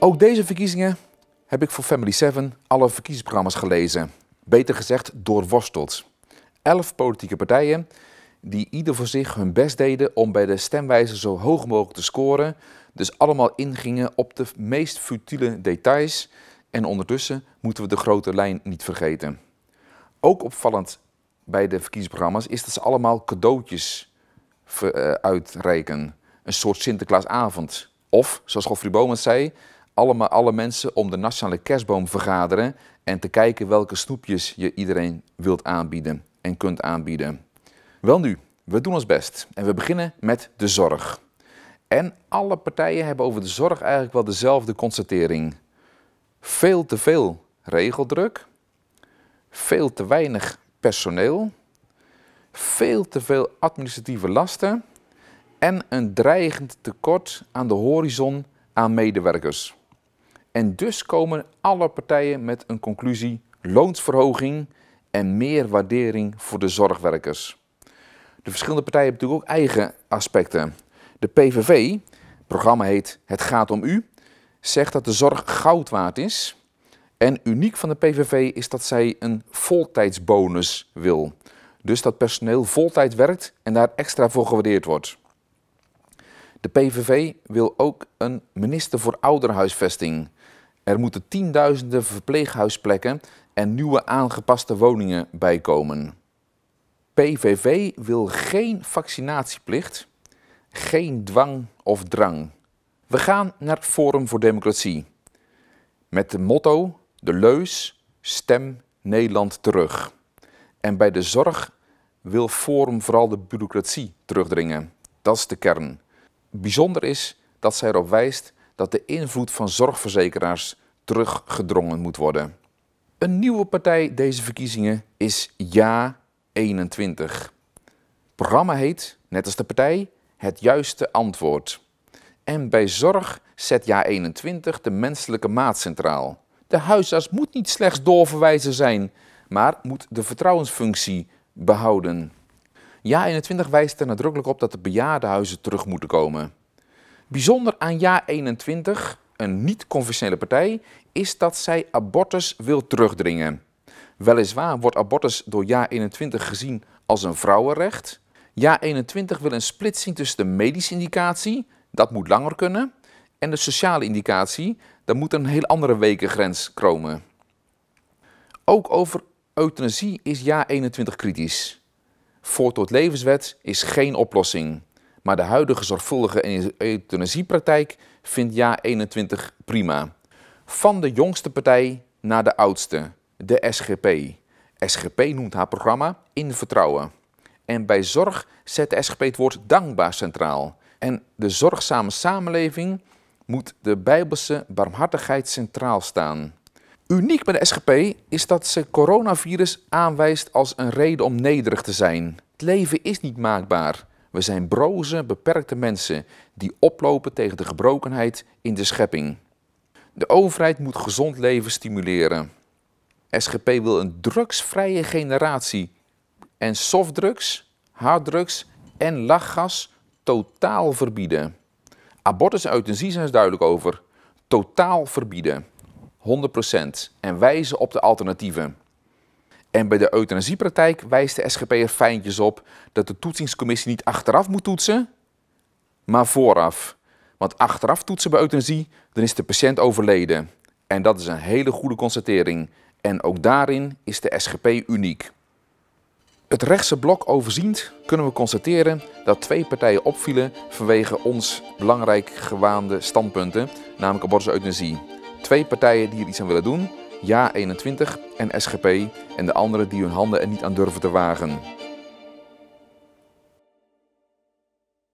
Ook deze verkiezingen heb ik voor Family 7 alle verkiezingsprogramma's gelezen. Beter gezegd, doorworsteld. Elf politieke partijen die ieder voor zich hun best deden om bij de stemwijze zo hoog mogelijk te scoren. Dus allemaal ingingen op de meest futiele details. En ondertussen moeten we de grote lijn niet vergeten. Ook opvallend bij de verkiezingsprogramma's is dat ze allemaal cadeautjes eh, uitreiken. Een soort Sinterklaasavond. Of, zoals Godfrey Bowman zei, allemaal, alle mensen om de nationale kerstboom vergaderen en te kijken welke snoepjes je iedereen wilt aanbieden en kunt aanbieden. Wel nu, we doen ons best en we beginnen met de zorg. En alle partijen hebben over de zorg eigenlijk wel dezelfde constatering. Veel te veel regeldruk, veel te weinig personeel, veel te veel administratieve lasten en een dreigend tekort aan de horizon aan medewerkers. En dus komen alle partijen met een conclusie: loonsverhoging en meer waardering voor de zorgwerkers. De verschillende partijen hebben natuurlijk ook eigen aspecten. De PVV, het programma heet Het gaat om u, zegt dat de zorg goud waard is. En uniek van de PVV is dat zij een voltijdsbonus wil. Dus dat personeel voltijd werkt en daar extra voor gewaardeerd wordt. De PVV wil ook een minister voor ouderhuisvesting. Er moeten tienduizenden verpleeghuisplekken en nieuwe aangepaste woningen bijkomen. PVV wil geen vaccinatieplicht, geen dwang of drang. We gaan naar Forum voor Democratie. Met de motto, de leus, stem Nederland terug. En bij de zorg wil Forum vooral de bureaucratie terugdringen. Dat is de kern. Bijzonder is dat zij erop wijst dat de invloed van zorgverzekeraars teruggedrongen moet worden. Een nieuwe partij deze verkiezingen is Ja 21. Het programma heet, net als de partij, Het Juiste Antwoord. En bij zorg zet Ja 21 de menselijke maat centraal. De huisarts moet niet slechts doorverwijzen zijn, maar moet de vertrouwensfunctie behouden. Ja 21 wijst er nadrukkelijk op dat de bejaardenhuizen terug moeten komen. Bijzonder aan JA21, een niet-conventionele partij, is dat zij abortus wil terugdringen. Weliswaar wordt abortus door JA21 gezien als een vrouwenrecht. JA21 wil een splitsing tussen de medische indicatie, dat moet langer kunnen, en de sociale indicatie, daar moet een heel andere wekengrens komen. Ook over euthanasie is JA21 kritisch. Voort tot levenswet is geen oplossing. Maar de huidige zorgvuldige e- euthanasiepraktijk vindt Ja 21 prima. Van de jongste partij naar de oudste, de SGP. SGP noemt haar programma In Vertrouwen. En bij zorg zet de SGP het woord dankbaar centraal. En de zorgzame samenleving moet de bijbelse barmhartigheid centraal staan. Uniek bij de SGP is dat ze coronavirus aanwijst als een reden om nederig te zijn. Het leven is niet maakbaar. We zijn broze, beperkte mensen die oplopen tegen de gebrokenheid in de schepping. De overheid moet gezond leven stimuleren. SGP wil een drugsvrije generatie en softdrugs, harddrugs en lachgas totaal verbieden. Abortus en euthanasie is duidelijk over. Totaal verbieden. 100% en wijzen op de alternatieven. En bij de euthanasiepraktijk wijst de SGP er fijntjes op dat de toetsingscommissie niet achteraf moet toetsen, maar vooraf. Want achteraf toetsen bij euthanasie, dan is de patiënt overleden. En dat is een hele goede constatering. En ook daarin is de SGP uniek. Het rechtse blok overziend kunnen we constateren dat twee partijen opvielen vanwege ons belangrijk gewaande standpunten, namelijk abortus euthanasie. Twee partijen die er iets aan willen doen, JA21 en SGP en de anderen die hun handen er niet aan durven te wagen.